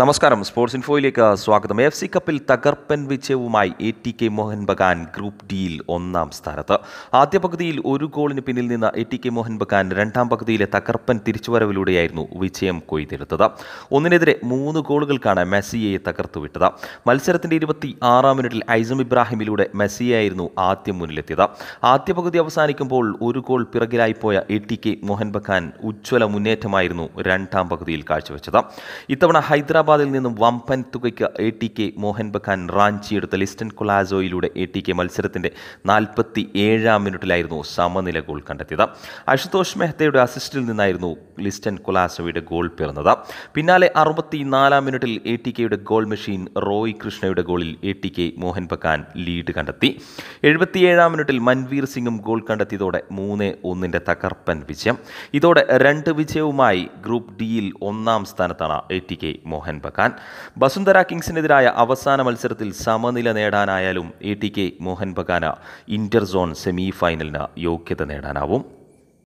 നമസ്കാരം സ്പോർട്സ് ഇൻഫോയിലേക്ക് സ്വാഗതം F C കപ്പിൽ തകർപ്പൻ വിജയവുമായി A T K Mohun Bagan group ഡിയിൽ ഒന്നാം സ്ഥാനത്ത് ആദ്യ പകുതിയിൽ ഒരു ഗോളിന് പിന്നിൽ നിന്ന് A T K Mohun Bagan രണ്ടാം പകുതിയിലെ തകർപ്പൻ തിരിച്ചുവരവിലൂടെയായിരുന്നു വിജയം കൊയ്തെടുത്തത് ഒന്നിനെതിരെ മൂന്ന് ഗോളുകൾക്കാണ് മെസ്സിയെ തകർത്തുവിട്ടത് മത്സരത്തിന്റെ ഇരുപത്തി ആറാം മിനിറ്റിൽ ഐസം ഇബ്രാഹിമിലൂടെ മെസ്സിയായിരുന്നു ആദ്യം മുന്നിലെത്തിയത് ആദ്യ പകുതി അവസാനിക്കുമ്പോൾ ഒരു ഗോൾ പിറകിലായിപ്പോയ A T K Mohun Bagan ഉജ്ജ്വല മുന്നേറ്റമായിരുന്നു രണ്ടാം പകുതിയിൽ കാഴ്ചവെച്ചത് ഇത്തവണ ഹൈദരാബാദ് ഹൈദരാബാദിൽ നിന്നും വമ്പൻ തുകയ്ക്ക് A T K Mohun Bagan റാഞ്ചിയെടുത്ത ലിസ്റ്റൻ കൊളാസോയിലൂടെ എ ടി കെ മത്സരത്തിൻ്റെ നാൽപ്പത്തി ഏഴാം മിനിറ്റിലായിരുന്നു സമനില ഗോൾ കണ്ടെത്തിയത് അശുതോഷ് മെഹ്തയുടെ അസിസ്റ്റിൽ നിന്നായിരുന്നു ലിസ്റ്റൻ കൊലാസോയുടെ ഗോൾ പിറന്നത് പിന്നാലെ നാലാം മിനിറ്റിൽ എ ടി കെയുടെ ഗോൾ മെഷീൻ റോയ് കൃഷ്ണയുടെ ഗോളിൽ A T K Mohun Bagan lead കണ്ടെത്തി എഴുപത്തിയേഴാം മിനിറ്റിൽ മൻവീർ സിംഗും ഗോൾ കണ്ടെത്തിയതോടെ മൂന്ന് ഒന്നിൻ്റെ തകർപ്പൻ വിജയം ഇതോടെ രണ്ട് വിജയവുമായി ഗ്രൂപ്പ് ഡിയിൽ ഒന്നാം സ്ഥാനത്താണ് A T K Mohun Mohun Bagan Vasundhara കിങ്സിനെതിരായ അവസാന മത്സരത്തിൽ സമനില നേടാനായാലും എ ടി കെ മോഹൻ ബഗാന് ഇന്റർ സെമി ഫൈനലിന് യോഗ്യത നേടാനാവും